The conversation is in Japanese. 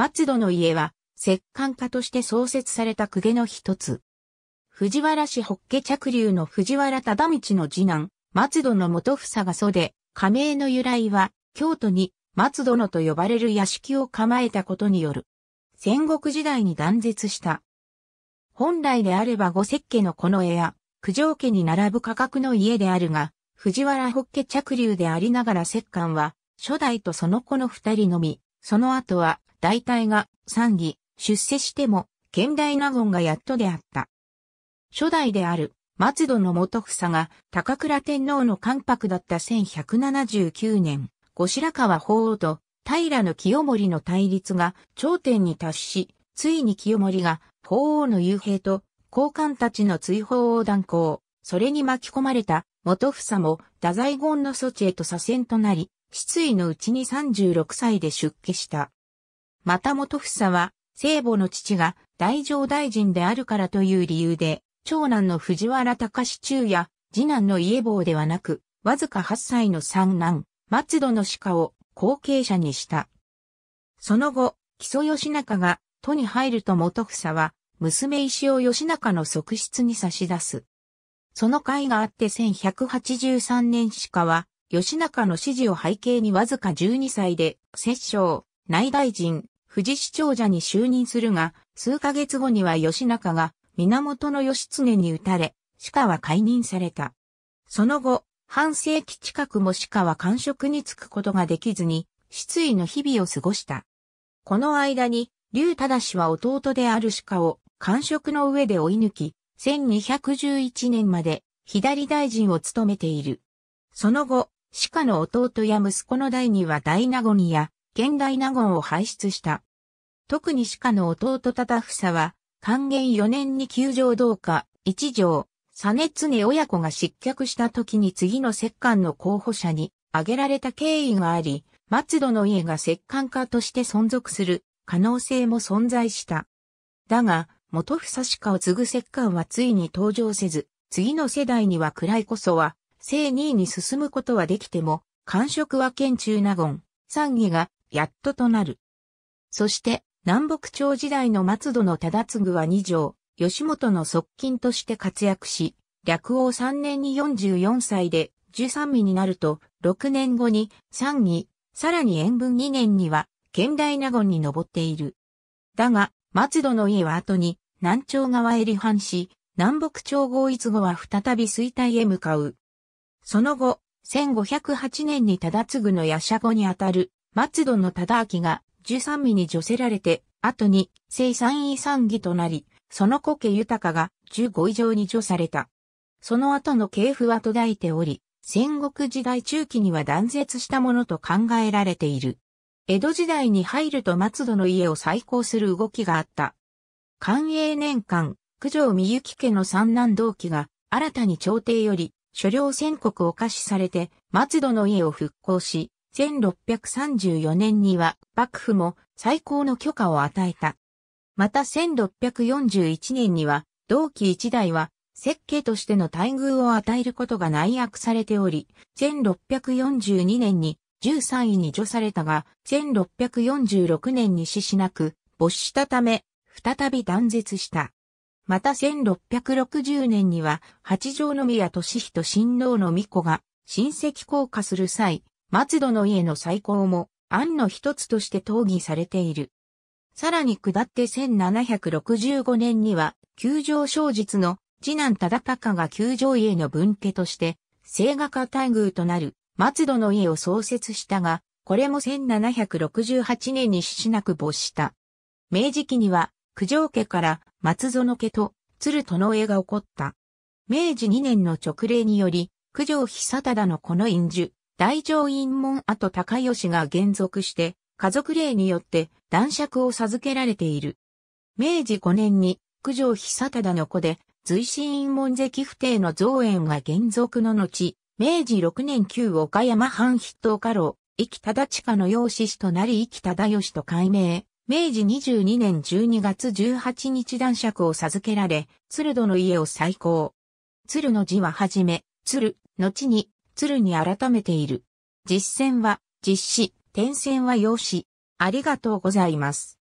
松戸の家は、摂関家として創設された公家の一つ。藤原氏北家着流の藤原忠道の次男、松戸の元房が祖で、加盟の由来は、京都に松戸のと呼ばれる屋敷を構えたことによる。戦国時代に断絶した。本来であれば五石家のこの絵や、九条家に並ぶ価格の家であるが、藤原北家着流でありながら摂関は、初代とその子の二人のみ、その後は大体が参議、出世しても、現大納言がやっとであった。初代である、松戸の元房が高倉天皇の関白だった1179年、後白河法皇と平清盛の対立が頂点に達し、ついに清盛が法皇の幽閉と高官たちの追放を断行、それに巻き込まれた元房も太宰言の措置へと左遷となり、失意のうちに36歳で出家した。また元房は、聖母の父が大乗大臣であるからという理由で、長男の藤原隆中や、次男の家坊ではなく、わずか8歳の三男、松戸の鹿を後継者にした。その後、木曽義仲が都に入ると元房は、娘石尾義仲の側室に差し出す。その会があって1183年鹿は、義仲の指示を背景にわずか12歳で、摂政、内大臣、富士市長者に就任するが、数ヶ月後には吉中が源義経に打たれ、鹿は解任された。その後、半世紀近くも鹿は官職に就くことができずに、失意の日々を過ごした。この間に、竜忠は弟である鹿を官職の上で追い抜き、1211年まで左大臣を務めている。その後、鹿の弟や息子の代には大名古屋、現代納言を輩出した。特に鹿の弟忠房は、還元4年に九場。同化、一条、熱常親子が失脚した時に次の摂関の候補者に挙げられた経緯があり、松戸の家が摂関家として存続する可能性も存在した。だが、元房鹿を継ぐ摂関はついに登場せず、次の世代には位こそは、正2位に進むことはできても、官職は県中納言、三義がやっととなる。そして、南北朝時代の松戸の忠次は二条、吉本の側近として活躍し、略王三年に44歳で十三位になると、六年後に三位、さらに延文二年には、県大納言に上っている。だが、松戸の家は後に、南朝側へ離反し、南北朝合一後は再び衰退へ向かう。その後、1508年に忠次の夜叉後にあたる松戸の忠明が十三味に除せられて、後に聖三位三義となり、その古家豊が十五以上に除された。その後の系譜は途絶えており、戦国時代中期には断絶したものと考えられている。江戸時代に入ると松戸の家を再興する動きがあった。寛永年間、九条美幸家の三男同期が、新たに朝廷より、所領宣告を可視されて、松戸の家を復興し、1634年には幕府も最高の許可を与えた。また1641年には同期一代は設計としての待遇を与えることが内約されており、1642年に13位に除されたが、1646年に死しなく、没したため、再び断絶した。また1660年には、八条宮俊人親王の巫女が、親戚降下する際、松戸の家の再興も案の一つとして討議されている。さらに下って1765年には、九条正実の次男忠隆が九条家の分家として、聖画家待遇となる松戸の家を創設したが、これも1768年に死しなく没した。明治期には、九条家から松園家と鶴殿家が起こった。明治2年の直令により、九条久忠のこの印樹、大乗院門跡高吉が現属して、家族霊によって男爵を授けられている。明治5年に、九条久忠の子で、随身院門関不定の造園が現属の後、明治6年旧岡山藩筆頭家老、生き忠親の養子子となり生き忠義と改名。明治22年12月18日男爵を授けられ、鶴戸の家を再興。鶴の字ははじめ、鶴、後に鶴に改めている。実践は実施、転戦は用紙。ありがとうございます。